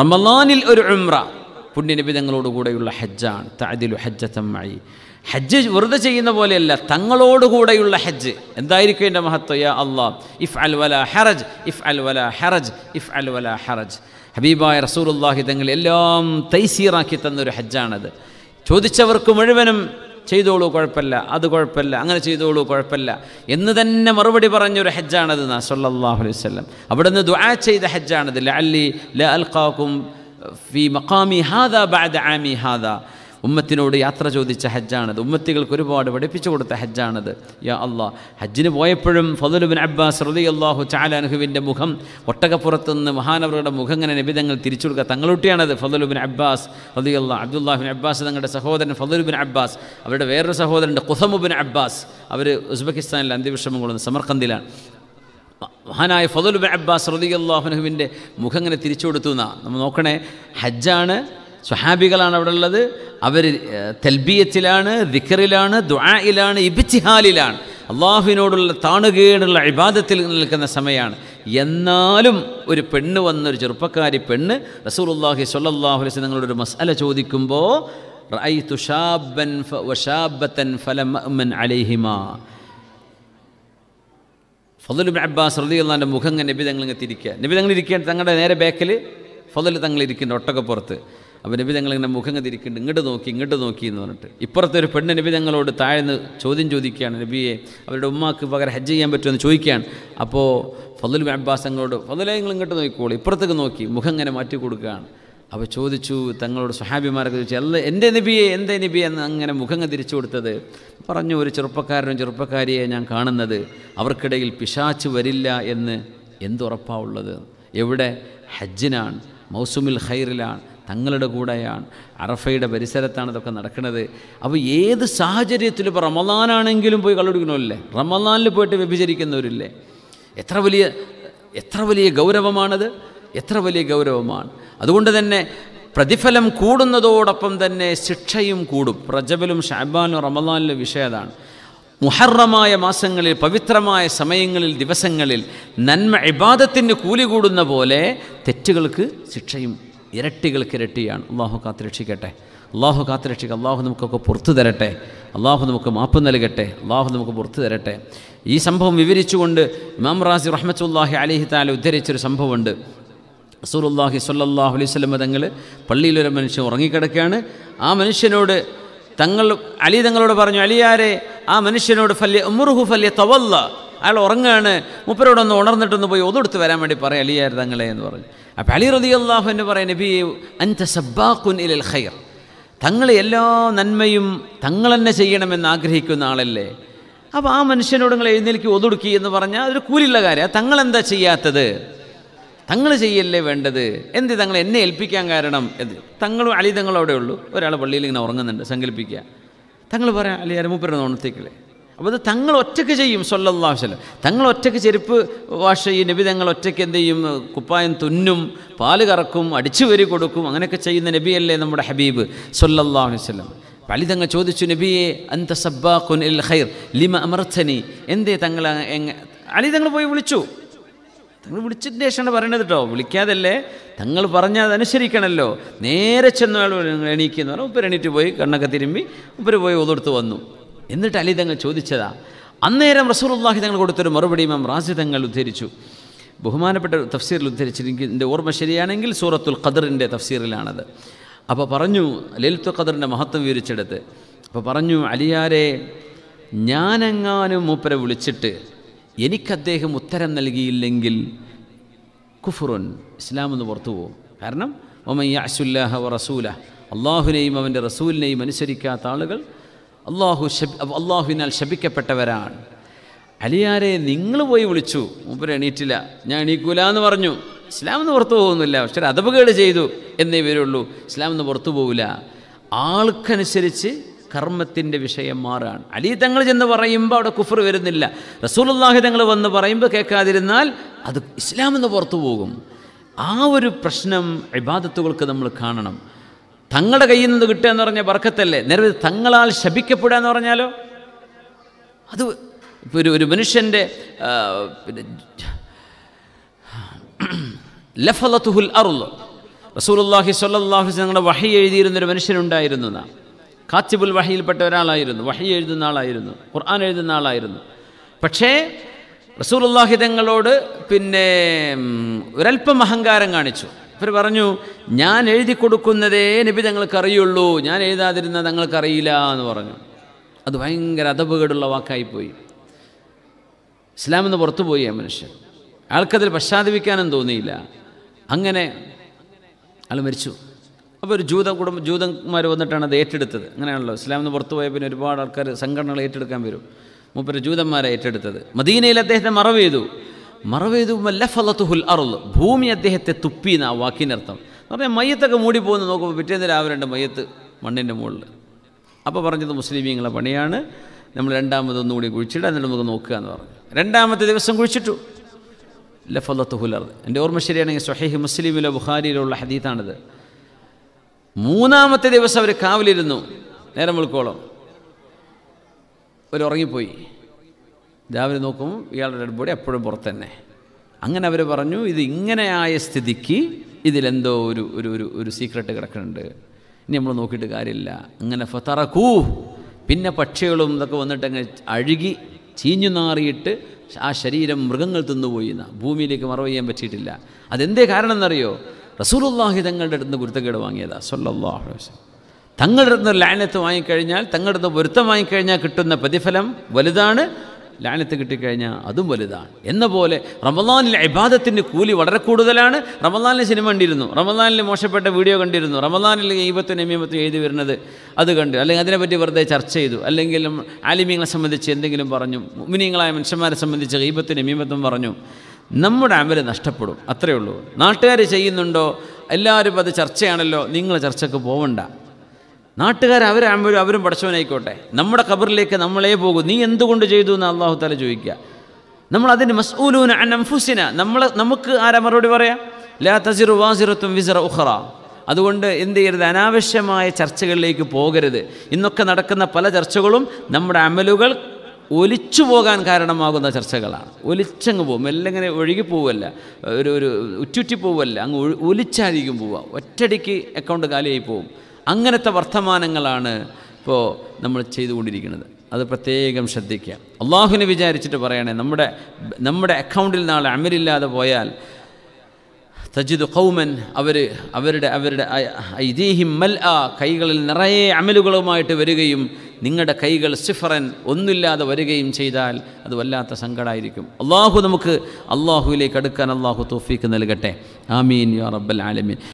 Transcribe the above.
റമലാനിൽ ഒരു ഉംറ പുണ്യനിബിതങ്ങളോട് കൂടെയുള്ള ഹജ്ജാണ് താദിലു ഹജ്ജത്തമ്മായി ഹജ്ജ് വെറുതെ ചെയ്യുന്ന പോലെയല്ല തങ്ങളോടുകൂടെയുള്ള ഹജ്ജ് എന്തായിരിക്കും എൻ്റെ മഹത്വ അള്ളാഹ് ഇഫ് അൽ വല ഹറജ് ഇഫ് അൽ വല ഹറജ് ഇഫ് അൽ വല ഹറജ് ഹബീബായ റസൂർ തങ്ങൾ എല്ലാം തൈസീറാക്കി തന്നൊരു ഹജ്ജാണത് ചോദിച്ചവർക്ക് മുഴുവനും ചെയ്തോളൂ കുഴപ്പമില്ല അത് കുഴപ്പമില്ല അങ്ങനെ ചെയ്തോളൂ കുഴപ്പമില്ല എന്ന് തന്നെ മറുപടി പറഞ്ഞൊരു ഹജ്ജാണത് സല്ലാഹു അലൈഹി അവിടെ നിന്ന് ദ്വാ ചെയ്ത ഹജ്ജാണത് ല അല്ലി ല അൽഖാക്കും ഫി മഖാമി ഹാദ ബാദ് ആമി ഹാദ ഉമ്മത്തിനോട് യാത്ര ചോദിച്ച ഹജ്ജാണത് ഉമ്മത്തികൾക്ക് ഒരുപാട് പഠിപ്പിച്ചു കൊടുത്ത ഹജ്ജാണത് യാ അള്ളാ ഹജ്ജിന് പോയപ്പോഴും ഫതുലുബിൻ അബ്ബാസ് റതി അള്ളാഹു ചാലാൻഹുവിൻ്റെ മുഖം ഒട്ടകപ്പുറത്ത് നിന്ന് മഹാനവരുടെ മുഖം ഇങ്ങനെ നിബിതങ്ങൾ തിരിച്ചു കൊടുക്കുക തങ്ങളുട്ടിയാണത് ഫതുലുബിൻ അബ്ബാസ് റതി അള്ളാഹ് അബ്ദുല്ലാഹുബിൻ അബ്ബാസ് തങ്ങളുടെ സഹോദരൻ ഫതുലുബിൻ അബ്ബാസ് അവരുടെ വേറൊരു സഹോദരൻ്റെ കുസമുബിൻ അബ്ബാസ് അവർ ഉസ്ബെക്കിസ്ഥാനിലെ അന്ത്യവിഷമം കൊള്ളുന്ന സമർക്കന്തിലാണ് മഹാനായ ഫതുൽ അബ്ബാസ് അള്ളാഹുനഹുവിൻ്റെ മുഖം ഇങ്ങനെ തിരിച്ചു കൊടുത്തു എന്നാണ് നമ്മൾ നോക്കണേ ഹജ്ജാണ് സ്വഹാബികളാണ് അവിടെ ഉള്ളത് അവർ തെൽബിയത്തിലാണ് ദിക്കറിലാണ് ദ്വായിലാണ് ഇബിച്ചിഹാലിലാണ് അള്ളാഹുവിനോടുള്ള താണുകേടുള്ള ഇബാദത്തിൽ നിൽക്കുന്ന സമയമാണ് എന്നാലും ഒരു പെണ്ണ് വന്നൊരു ചെറുപ്പക്കാരി പെണ്ണ് റസൂലുള്ളാഹി സ്വല്ലല്ലാഹു അലൈഹി നിങ്ങളോട് ഒരു മസാല ചോദിക്കുമ്പോൾ റഅയ്തു ഷാബൻ ഫതുൽ അബ്ബാസ് റളിയല്ലാഹുവിൻ്റെ മുഖം നബി തങ്ങളിങ്ങനെ തിരിക്കുക നബി തങ്ങൾ ഇരിക്കേണ്ട തങ്ങളുടെ നേരെ ബാക്കിൽ ഫതുൽ തങ്ങൾ ഇരിക്കുന്നുണ്ട് ഒട്ടകപ്പുറത്ത് അപ്പോൾ നബി ഇങ്ങനെ മുഖം തിരിക്കുന്നുണ്ട് ഇങ്ങോട്ട് നോക്കി ഇങ്ങോട്ട് നോക്കി എന്ന് പറഞ്ഞിട്ട് ഇപ്പുറത്തെ ഒരു പെണ്ണ് നബി തങ്ങളോട് താഴ്ന്ന് ചോദ്യം ചോദിക്കുകയാണ് നബിയെ അവരുടെ ഉമ്മാക്ക് പകരം ഹജ്ജ് ചെയ്യാൻ പറ്റുമെന്ന് ചോദിക്കുകയാണ് അപ്പോൾ ഫതുൽ അബ്ബാസങ്ങളോട് ഫതുലെ നിങ്ങൾ ഇങ്ങോട്ട് നോക്കിക്കോളൂ ഇപ്പുറത്തേക്ക് നോക്കി മുഖം ഇങ്ങനെ മാറ്റി കൊടുക്കുകയാണ് അപ്പോൾ ചോദിച്ചു തങ്ങളോട് സ്വഹാബിമാരൊക്കെ ചോദിച്ചു അല്ല എൻ്റെ നബിയെ എൻ്റെ നബി എന്ന് അങ്ങനെ മുഖം തിരിച്ചു കൊടുത്തത് പറഞ്ഞു ഒരു ചെറുപ്പക്കാരനും ചെറുപ്പക്കാരിയെ ഞാൻ കാണുന്നത് അവർക്കിടയിൽ പിശാച്ച് വരില്ല എന്ന് ഉള്ളത് എവിടെ ഹജ്ജിനാണ് മൗസുമിൽ ഖൈറിലാണ് തങ്ങളുടെ കൂടെയാണ് അറഫയുടെ പരിസരത്താണ് ഇതൊക്കെ നടക്കുന്നത് അപ്പോൾ ഏത് സാഹചര്യത്തിൽ ഇപ്പോൾ റമദാനാണെങ്കിലും പോയി കള്ളുടിക്കണമല്ലേ റമദാനിൽ പോയിട്ട് വ്യഭിചരിക്കുന്നവരില്ലേ എത്ര വലിയ എത്ര വലിയ ഗൗരവമാണത് എത്ര വലിയ ഗൗരവമാണ് അതുകൊണ്ട് തന്നെ പ്രതിഫലം കൂടുന്നതോടൊപ്പം തന്നെ ശിക്ഷയും കൂടും പ്രജബലും ഷാബാനും റമദാനിലും വിഷയതാണ് മുഹറമായ മാസങ്ങളിൽ പവിത്രമായ സമയങ്ങളിൽ ദിവസങ്ങളിൽ നന്മ ഇബാദത്തിന് കൂലി കൂടുന്ന പോലെ തെറ്റുകൾക്ക് ശിക്ഷയും ഇരട്ടികൾക്കിരട്ടിയാണ് അള്ളാഹു രക്ഷിക്കട്ടെ അള്ളാഹു കാത്തുരക്ഷിക്കുക അള്ളാഹു നമുക്കൊക്കെ പുറത്തു തരട്ടെ അള്ളാഹു നമുക്ക് മാപ്പ് നൽകട്ടെ അള്ളാഹു നമുക്ക് പുറത്തു തരട്ടെ ഈ സംഭവം വിവരിച്ചുകൊണ്ട് ഇമാം റാസി റഹ്മത്തുല്ലാഹി അലിഹി താല ഉദ്ധരിച്ചൊരു സംഭവമുണ്ട് അസൂറുല്ലാഹി സല്ലാഹു അലൈഹി സ്വലം തങ്ങൾ പള്ളിയിലൊരു മനുഷ്യൻ ഉറങ്ങിക്കിടക്കുകയാണ് ആ മനുഷ്യനോട് തങ്ങൾ അലി തങ്ങളോട് പറഞ്ഞു അലിയാരെ ആ മനുഷ്യനോട് ഫല്യ ഉമർഹു ഫല്യ തവല്ല അയാൾ ഉറങ്ങുകയാണ് മുപ്പരോടൊന്ന് ഉണർന്നിട്ടൊന്ന് പോയി ഒതെടുത്ത് വരാൻ വേണ്ടി പറയാം അലിയായിരുന്നു തങ്ങളെ എന്ന് പറഞ്ഞു അപ്പം അലി റതി അള്ളാഹു എന്ന് പറയാം നബി അൻത സബ്ബാഖുൻ ഇലൽ ഖൈർ തങ്ങൾ എല്ലാ നന്മയും തങ്ങൾ തന്നെ ചെയ്യണമെന്ന് ആഗ്രഹിക്കുന്ന ആളല്ലേ അപ്പോൾ ആ മനുഷ്യനോട് നിങ്ങൾ എഴുന്നേൽക്ക് ഒതുടുക്കി എന്ന് പറഞ്ഞാൽ അതൊരു കൂലിയുള്ള കാര്യം തങ്ങൾ എന്താ ചെയ്യാത്തത് തങ്ങൾ ചെയ്യല്ലേ വേണ്ടത് എന്ത് തങ്ങൾ എന്നെ ഏൽപ്പിക്കാൻ കാരണം എന്ത് തങ്ങളും അലി അവിടെ ഉള്ളൂ ഒരാൾ പള്ളിയിൽ ഇങ്ങനെ ഉറങ്ങുന്നുണ്ട് സങ്കല്പിക്കുക തങ്ങൾ പറയാം അലി അരമുപ്പരുടെ ഓണത്തേക്കില്ലേ അപ്പോൾ അത് തങ്ങൾ ഒറ്റയ്ക്ക് ചെയ്യും സൊല്ലാഹു വല്ലം തങ്ങൾ ഒറ്റയ്ക്ക് ചെരുപ്പ് വാഷ് ചെയ്യും നബി തങ്ങൾ ഒറ്റയ്ക്ക് എന്ത് ചെയ്യും കുപ്പായം തുന്നും പാല് കറക്കും അടിച്ചു വരി കൊടുക്കും അങ്ങനെയൊക്കെ ചെയ്യുന്ന നബിയല്ലേ നമ്മുടെ ഹബീബ് സൊല്ലാഹു വല്ലം അലി തങ്ങൾ ചോദിച്ചു നബിയെ അന്ത സബ്ബാഖുൻ ഇൽ ഖൈർ ലിമ അമർത്തനി എന്തേ തങ്ങൾ അലി തങ്ങൾ പോയി വിളിച്ചു തങ്ങൾ വിളിച്ചിട്ട് ശേഷമാണ് പറയണത് കേട്ടോ വിളിക്കാതല്ലേ തങ്ങൾ പറഞ്ഞാൽ അതനുസരിക്കണമല്ലോ നേരെ ചെന്ന എണീക്കുക എന്ന് പറഞ്ഞാൽ ഉപ്പര് എണീറ്റ് പോയി കണ്ണൊക്കെ തിരുമ്പി ഉപ്പര് പോയി ഒതെടുത്ത് വന്നു എന്നിട്ട് അലി തങ്ങൾ ചോദിച്ചതാ അന്നേരം റസൂറുല്ലാഹി തങ്ങൾ കൊടുത്തൊരു മറുപടി ഇമാം റാസി തങ്ങൾ ഉദ്ധരിച്ചു ബഹുമാനപ്പെട്ട തഫ്സീറിൽ ഉദ്ധരിച്ചിരിക്കും എൻ്റെ ഓർമ്മ ശരിയാണെങ്കിൽ സൂറത്തുൽ ഖദറിൻ്റെ തഫ്സീറിലാണത് അപ്പോൾ പറഞ്ഞു ലലിത്തു ഖദറിൻ്റെ മഹത്വം വിവരിച്ചെടുത്ത് അപ്പോൾ പറഞ്ഞു അലിയാരെ ഞാനെങ്ങാനും മൂപ്പരെ വിളിച്ചിട്ട് എനിക്കദ്ദേഹം ഉത്തരം നൽകിയില്ലെങ്കിൽ കുഫുറുൻ ഇസ്ലാം എന്ന് പുറത്തു പോകും കാരണം ഒമയ്യ അസുല്ലാഹ വ റസൂല അള്ളാഹുനെയും അവൻ്റെ റസൂലിനെയും അനുസരിക്കാത്ത ആളുകൾ അള്ളാഹു അള്ളാഹുവിനാൽ ശപിക്കപ്പെട്ടവരാണ് അലിയാരെ നിങ്ങൾ പോയി വിളിച്ചു മുമ്പ് എണീറ്റില്ല ഞാൻ എണീക്കൂല എന്ന് പറഞ്ഞു ഇസ്ലാം എന്ന് പുറത്തു പോകുന്നില്ല പക്ഷെ ഒരു അതപകേട് ചെയ്തു എന്നേ വരുള്ളൂ ഇസ്ലാം എന്ന് പുറത്തു പോകില്ല ആൾക്കനുസരിച്ച് കർമ്മത്തിൻ്റെ വിഷയം മാറാണ് അലി തങ്ങൾ ചെന്ന് പറയുമ്പോൾ അവിടെ കുഫർ വരുന്നില്ല റസൂലുല്ലാഹി തങ്ങൾ വന്ന് പറയുമ്പോൾ കേൾക്കാതിരുന്നാൽ അത് ഇസ്ലാം എന്ന് പുറത്തു പോകും ആ ഒരു പ്രശ്നം ഇബാദത്തുകൾക്ക് നമ്മൾ കാണണം തങ്ങളുടെ കയ്യിൽ നിന്ന് കിട്ടുക എന്ന് പറഞ്ഞാൽ വർക്കത്തല്ലേ നിരവധി തങ്ങളാൽ ശപിക്കപ്പെടുക എന്ന് പറഞ്ഞാലോ അത് ഇപ്പോൾ ഒരു ഒരു മനുഷ്യൻ്റെ പിന്നെ ലഫലത്തുഹുൽ അറുള് റസൂലുല്ലാഹി സ്വല്ലാഹു ഞങ്ങളുടെ വഹി എഴുതിയിരുന്നൊരു മനുഷ്യനുണ്ടായിരുന്നു നാം കാച്ചിബുൽ വഹിയിൽപ്പെട്ട ഒരാളായിരുന്നു വഹി എഴുതുന്ന ആളായിരുന്നു ഖുർആൻ എഴുതുന്ന ആളായിരുന്നു പക്ഷേ റസൂലുള്ളാഹി തങ്ങളോട് പിന്നെ ഒരല്പം അഹങ്കാരം കാണിച്ചു അവർ പറഞ്ഞു ഞാൻ എഴുതി കൊടുക്കുന്നതേ നബി തങ്ങൾക്കറിയുള്ളൂ ഞാൻ എഴുതാതിരുന്ന തങ്ങൾക്കറിയില്ല എന്ന് പറഞ്ഞു അത് ഭയങ്കര അതപകേടുള്ള വാക്കായിപ്പോയി ഇസ്ലാമെന്ന് പുറത്തുപോയി ആ മനുഷ്യൻ ആൾക്കതിൽ പശ്ചാത്തപിക്കാനും തോന്നിയില്ല അങ്ങനെ ആൾ മരിച്ചു അപ്പോൾ ഒരു ജൂത കുടുംബം ജൂതന്മാർ വന്നിട്ടാണ് അത് ഏറ്റെടുത്തത് അങ്ങനെയാണല്ലോ ഇസ്ലാമെന്ന് പുറത്തു പോയ പിന്നെ ഒരുപാട് ആൾക്കാർ സംഘടനകൾ ഏറ്റെടുക്കാൻ വരും മൂപ്പര് ജൂതന്മാരെ ഏറ്റെടുത്തത് മദീനയിൽ അദ്ദേഹത്തെ മറവ് ചെയ്തു മറവേതുമല്ലഫലത്തുഹുൽ അറുൾ ഭൂമി അദ്ദേഹത്തെ തുപ്പി എന്നാ വാക്കിനർത്ഥം എന്ന് പറഞ്ഞാൽ മയ്യത്തൊക്കെ മൂടിപ്പോകുന്ന നോക്കുമ്പോൾ പിറ്റേന്ന് രാവിലെ ഉണ്ട് മയ്യത്ത് മണ്ണിൻ്റെ മുകളിൽ അപ്പോൾ പറഞ്ഞത് മുസ്ലിമീങ്ങളെ പണിയാണ് നമ്മൾ കൂടി കുഴിച്ചിട്ട് എന്നിട്ട് നമുക്ക് നോക്കുക എന്ന് പറഞ്ഞു രണ്ടാമത്തെ ദിവസം കുഴിച്ചിട്ടു ലഫലത്തു ഹുലർ എൻ്റെ ഓർമ്മ ശരിയാണെങ്കിൽ സൊഹൈഹ് മുസ്ലിമിലോ ബുഹാരിയിലുള്ള ഹദീത്താണിത് മൂന്നാമത്തെ ദിവസം അവർ കാവലിരുന്നു നേരം വിളിക്കോളം അവർ ഉറങ്ങിപ്പോയി രാവിലെ നോക്കും ഇയാളുടെ ഡെഡ് ബോഡി എപ്പോഴും പുറത്തന്നെ തന്നെ അങ്ങനെ അവർ പറഞ്ഞു ഇത് ഇങ്ങനെയായ സ്ഥിതിക്ക് ഇതിലെന്തോ ഒരു ഒരു ഒരു ഒരു സീക്രട്ട് കിടക്കുന്നുണ്ട് ഇനി നമ്മൾ നോക്കിയിട്ട് കാര്യമില്ല അങ്ങനെ ഫത്തറക്കൂ പിന്നെ പക്ഷികളും ഇതൊക്കെ വന്നിട്ട് അങ്ങനെ അഴുകി ചീഞ്ഞു നാറിയിട്ട് ആ ശരീരം മൃഗങ്ങൾ തിന്നുപോയി എന്നാ ഭൂമിയിലേക്ക് മറവ് ചെയ്യാൻ പറ്റിയിട്ടില്ല അതെന്തേ കാരണം എന്നറിയോ റസൂലുള്ളാഹി തങ്ങളുടെ അടുത്ത് ഗുരുത്തക്കേട് വാങ്ങിയതാ സൊല്ലാഹു വസ്ലം തങ്ങളുടെ അടുത്ത് ലാനത്ത് വാങ്ങിക്കഴിഞ്ഞാൽ തങ്ങളുടെ അടുത്ത് പൊരുത്തം വാങ്ങിക്കഴിഞ്ഞാൽ കിട്ടുന്ന പ്രതിഫലം വലുതാണ് ലാനത്ത് കിട്ടിക്കഴിഞ്ഞാൽ അതും വലുതാണ് എന്ന പോലെ റമദാനിൽ ഇബാദത്തിൻ്റെ കൂലി വളരെ കൂടുതലാണ് റമദാനിൽ സിനിമ കണ്ടിരുന്നു റമദാനിൽ മോശപ്പെട്ട വീഡിയോ കണ്ടിരുന്നു റമദാനിൽ ഈപത്തും നമീമത്തും എഴുതി വരുന്നത് അത് കണ്ട് അല്ലെങ്കിൽ അതിനെപ്പറ്റി വെറുതെ ചർച്ച ചെയ്തു അല്ലെങ്കിൽ ആലിമീങ്ങളെ സംബന്ധിച്ച് എന്തെങ്കിലും പറഞ്ഞു മുമിനിയങ്ങളായ മനുഷ്യന്മാരെ സംബന്ധിച്ച് ഈപത്തും നമീമത്തും പറഞ്ഞു നമ്മുടെ അമല് നഷ്ടപ്പെടും അത്രയേ ഉള്ളൂ നാട്ടുകാർ ചെയ്യുന്നുണ്ടോ എല്ലാവരും അത് ചർച്ചയാണല്ലോ നിങ്ങൾ ചർച്ചയ്ക്ക് പോവണ്ട നാട്ടുകാർ അവരാകുമ്പോഴും അവരും പഠിച്ചവനായിക്കോട്ടെ നമ്മുടെ ഖബറിലേക്ക് നമ്മളേ പോകും നീ എന്തുകൊണ്ട് ചെയ്തു എന്ന് അള്ളാഹു താല ചോദിക്കുക നമ്മൾ അതിന് മസ്ഊലൂന അൻഫുസിന നമ്മൾ നമുക്ക് ആരാ മറുപടി പറയാം ലാ തസിറു വാസിറത്തും വിസറ ഉഹറ അതുകൊണ്ട് എന്ത് ചെയ്യരുത് അനാവശ്യമായ ചർച്ചകളിലേക്ക് പോകരുത് ഇന്നൊക്കെ നടക്കുന്ന പല ചർച്ചകളും നമ്മുടെ അമലുകൾ ഒലിച്ചു പോകാൻ കാരണമാകുന്ന ചർച്ചകളാണ് ഒലിച്ചങ്ങ് പോകും എല്ലാം ഒഴുകി പോവല്ല ഒരു ഒരു ഉറ്റുറ്റി പോവല്ല അങ്ങ് ഒലിച്ചായിരിക്കും പോവുക ഒറ്റടിക്ക് അക്കൗണ്ട് കാലിയായി പോകും അങ്ങനത്തെ വർത്തമാനങ്ങളാണ് ഇപ്പോൾ നമ്മൾ ചെയ്തുകൊണ്ടിരിക്കുന്നത് അത് പ്രത്യേകം ശ്രദ്ധിക്കുക അള്ളാഹുവിനെ വിചാരിച്ചിട്ട് പറയണേ നമ്മുടെ നമ്മുടെ അക്കൗണ്ടിൽ നാളെ അമലില്ലാതെ പോയാൽ സജിദ് കൗമൻ അവർ അവരുടെ അവരുടെ ഐദീഹിം മൽ ആ കൈകളിൽ നിറയെ അമലുകളുമായിട്ട് വരികയും നിങ്ങളുടെ കൈകൾ സിഫറൻ ഒന്നുമില്ലാതെ വരികയും ചെയ്താൽ അത് വല്ലാത്ത സങ്കടമായിരിക്കും അള്ളാഹു നമുക്ക് അള്ളാഹുവിലേക്ക് അടുക്കാൻ അള്ളാഹു തോഫീക്ക് നൽകട്ടെ ആമീൻ യാ റബ്ബൽ ആലമീൻ